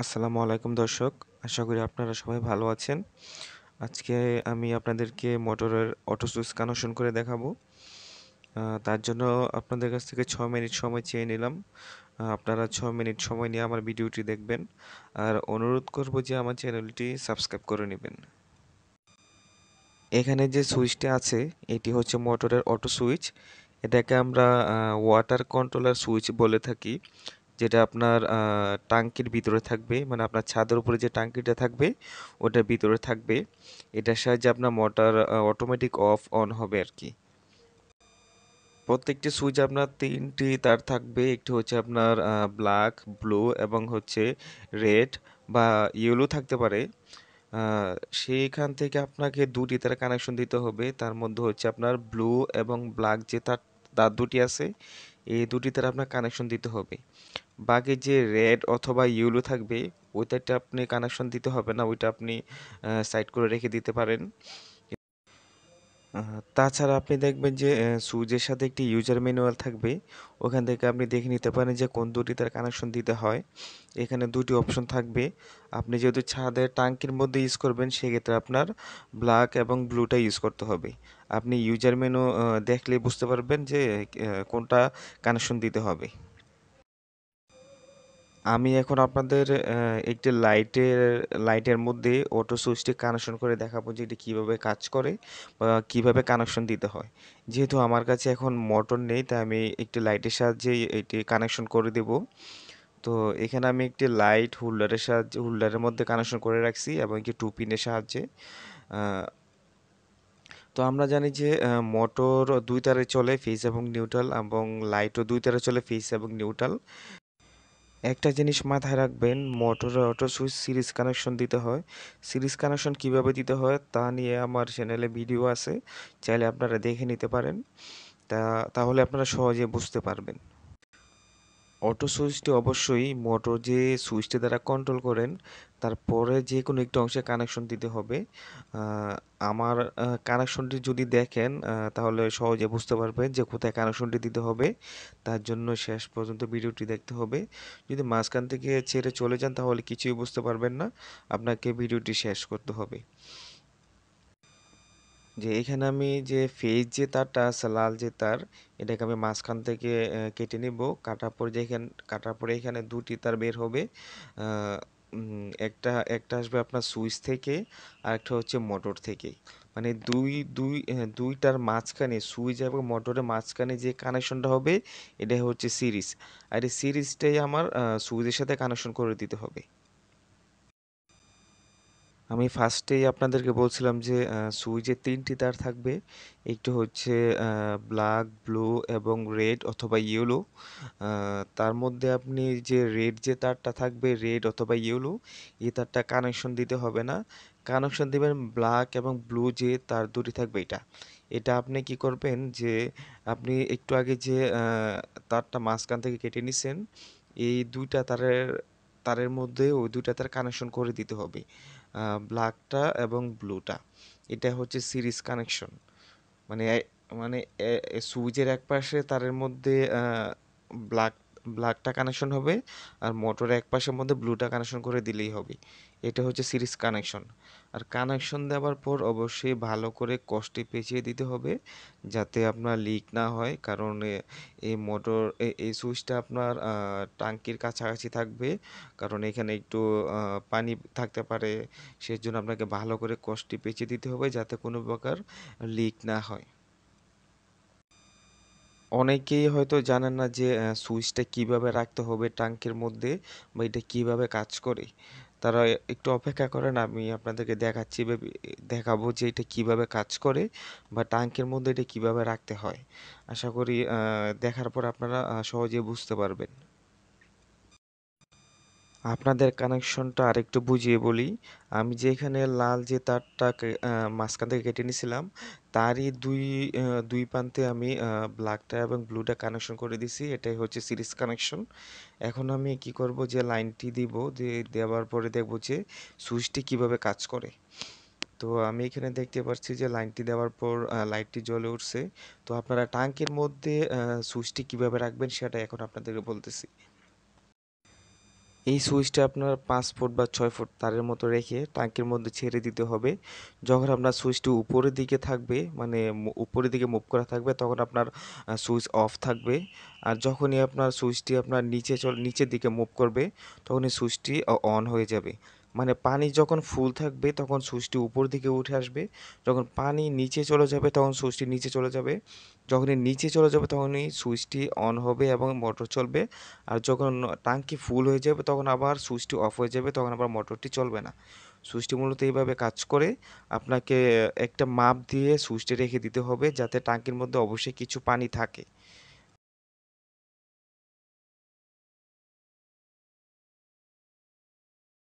আসসালামু আলাইকুম দর্শক আশা করি আপনারা সবাই ভালো আছেন আজকে আমি আপনাদেরকে মোটরের অটো সুইচ কানেকশন করে দেখাবো তার জন্য আপনাদের কাছ থেকে ছ মিনিট সময় চেয়ে নিলাম আপনারা ছ মিনিট সময় নিয়ে আমার ভিডিওটি দেখবেন আর অনুরোধ করব যে আমার চ্যানেলটি সাবস্ক্রাইব করে নেবেন এখানে যে সুইচটি আছে এটি হচ্ছে মোটরের অটো সুইচ এটাকে আমরা ওয়াটার কন্ট্রোলার সুইচ বলে থাকি যেটা আপনার টাঙ্কির ভিতরে থাকবে মানে আপনার ছাদের উপরে যে টাঙ্কিটা থাকবে ওটা ভিতরে থাকবে এটার সাহায্যে আপনার মোটর অটোমেটিক অফ অন হবে আর কি প্রত্যেকটি সুইচ আপনার তিনটি তার থাকবে একটি হচ্ছে আপনার ব্ল্যাক ব্লু এবং হচ্ছে রেড বা ইয়েলো থাকতে পারে সেইখান থেকে আপনাকে দুটি তার কানেকশন দিতে হবে তার মধ্যে হচ্ছে আপনার ব্লু এবং ব্ল্যাক যে তার তার দুটি আছে এই দুটি তার আপনার কানেকশন দিতে হবে বাঘের যে রেড অথবা ইউলো থাকবে ওইটাতে আপনি কানেকশন দিতে হবে না ওইটা আপনি সাইড করে রেখে দিতে পারেন তাছাড়া আপনি দেখবেন যে সুইচের সাথে একটি ইউজার ম্যানুয়াল থাকবে ওখান থেকে আপনি দেখে নিতে পারেন যে কোন দুটি তার কানেকশন দিতে হয় এখানে দুটি অপশন থাকবে আপনি যেহেতু ছাদের টাঙ্কির মধ্যে ইউজ করবেন সেক্ষেত্রে আপনার ব্ল্যাক এবং ব্লুটা ইউজ করতে হবে আপনি ইউজার মেনু দেখলে বুঝতে পারবেন যে কোনটা কানেকশন দিতে হবে আমি এখন আপনাদের একটি লাইটের লাইটের মধ্যে অটো সুইচটি কানেকশন করে দেখাবো যে এটি কীভাবে কাজ করে বা কীভাবে কানেকশন দিতে হয় যেহেতু আমার কাছে এখন মোটর নেই তাই আমি একটি লাইটের সাহায্যে এটি কানেকশন করে দেব তো এখানে আমি একটি লাইট হোল্ডারের সাহায্যে হোল্ডারের মধ্যে কানেকশন করে রাখছি এবং একটি টুপিনের সাহায্যে তো আমরা জানি যে মোটর দুই তারে চলে ফেস এবং নিউট্রাল এবং লাইটও দুই তারে চলে ফেস এবং নিউট্রাল একটা জিনিস মাথায় রাখবেন motor auto switch series connection দিতে হয় সিরিজ কানেকশন কিভাবে দিতে হয় তা নিয়ে আমার চ্যানেলে ভিডিও আছে চাইলে আপনারা দেখে নিতে পারেন তা তাহলে আপনারা সহজে বুঝতে পারবেন অটো সুইচটি অবশ্যই মোটর যে সুইচটি দ্বারা কন্ট্রোল করেন তারপরে যে কোনো একটি অংশে কানেকশন দিতে হবে আমার কানেকশনটি যদি দেখেন তাহলে সহজে বুঝতে পারবেন যে কোথায় কানেকশনটি দিতে হবে তার জন্য শেষ পর্যন্ত ভিডিওটি দেখতে হবে যদি মাঝখান থেকে ছেড়ে চলে যান তাহলে কিছুই বুঝতে পারবেন না আপনাকে ভিডিওটি শেষ করতে হবে যে এখানে আমি যে ফেজ যে তারটা আছে লাল যে তার এটাকে আমি মাঝখান থেকে কেটে নিব কাটার পর যেখানে কাটার পরে এখানে দুটি তার বের হবে একটা একটা আসবে আপনার সুইচ থেকে আর একটা হচ্ছে মোটর থেকে মানে দুই দুই দুইটার মাঝখানে সুইচ এবং মোটরের মাঝখানে যে কানেকশনটা হবে এটা হচ্ছে সিরিজ আর এই সিরিজটাই আমার সুইচের সাথে কানেকশন করে দিতে হবে আমি ফার্স্টেই আপনাদেরকে বলছিলাম যে সুইচের তিনটি তার থাকবে একটি হচ্ছে ব্ল্যাক ব্লু এবং রেড অথবা ইয়েলো তার মধ্যে আপনি যে রেড যে তারটা থাকবে রেড অথবা ইয়েলো এই তারটা কানেকশন দিতে হবে না কানেকশন দেবেন ব্ল্যাক এবং ব্লু যে তার দুটি থাকবে এটা এটা আপনি কি করবেন যে আপনি একটু আগে যে তারটা মাঝখান থেকে কেটে নিছেন এই দুইটা তারের তারের মধ্যে ওই দুইটা তার কানেকশন করে দিতে হবে ব্ল্যাকটা এবং ব্লুটা এটা হচ্ছে সিরিজ কানেকশন মানে মানে সুইচের এক পাশে তারের মধ্যে ব্ল্যাক ব্ল্যাকটা কানেকশন হবে আর মোটর এক পাশের মধ্যে ব্লুটা কানেকশন করে দিলেই হবে এটা হচ্ছে সিরিজ কানেকশন আর কানেকশন দেওয়ার পর অবশ্যই ভালো করে কষ্টে পেঁচিয়ে দিতে হবে যাতে আপনার লিক না হয় কারণ এই মোটর এই সুইচটা আপনার টাঙ্কির কাছাকাছি থাকবে কারণ এখানে একটু পানি থাকতে পারে সেই জন্য আপনাকে ভালো করে কষ্টে পেঁচিয়ে দিতে হবে যাতে কোনো প্রকার লিক না হয় অনেকেই হয়তো জানেন না যে সুইচটা কিভাবে রাখতে হবে টাঙ্কের মধ্যে বা এটা কিভাবে কাজ করে তারা একটু অপেক্ষা করেন আমি আপনাদেরকে দেখাচ্ছি দেখাবো যে এটা কিভাবে কাজ করে বা ট্যাঙ্কের মধ্যে এটা কিভাবে রাখতে হয় আশা করি দেখার পর আপনারা সহজে বুঝতে পারবেন আপনাদের কানেকশনটা আরেকটু বুঝিয়ে বলি আমি যেখানে লাল যে তারটা মাঝখান থেকে কেটে নিয়েছিলাম তারই দুই দুই প্রান্তে আমি ব্ল্যাকটা এবং ব্লুটা কানেকশন করে দিছি এটাই হচ্ছে সিরিজ কানেকশন এখন আমি কি করব যে লাইনটি দিব দেওয়ার পরে দেখব যে সুইচটি কিভাবে কাজ করে তো আমি এখানে দেখতে পাচ্ছি যে লাইনটি দেওয়ার পর লাইটটি জ্বলে উঠছে তো আপনারা ট্যাঙ্কের মধ্যে সুইচটি কিভাবে রাখবেন সেটা এখন আপনাদেরকে বলতেছি এই সুইচটা আপনার পাঁচ ফুট বা ছয় ফুট তারের মতো রেখে ট্যাঙ্কের মধ্যে ছেড়ে দিতে হবে যখন আপনার সুইচটি উপরের দিকে থাকবে মানে উপরের দিকে মুভ করা থাকবে তখন আপনার সুইচ অফ থাকবে আর যখনই আপনার সুইচটি আপনার নিচে চল নিচের দিকে মুভ করবে তখনই সুইচটি অন হয়ে যাবে মানে পানি যখন ফুল থাকবে তখন সুইচটি উপর দিকে উঠে আসবে যখন পানি নিচে চলে যাবে তখন সুইচটি নিচে চলে যাবে যখনই নিচে চলে যাবে তখনই সুইচটি অন হবে এবং মোটর চলবে আর যখন ট্যাঙ্কি ফুল হয়ে যাবে তখন আবার সুইচটি অফ হয়ে যাবে তখন আবার মোটরটি চলবে না সুইচটি মূলত এইভাবে কাজ করে আপনাকে একটা মাপ দিয়ে সুইচটি রেখে দিতে হবে যাতে ট্যাঙ্কির মধ্যে অবশ্যই কিছু পানি থাকে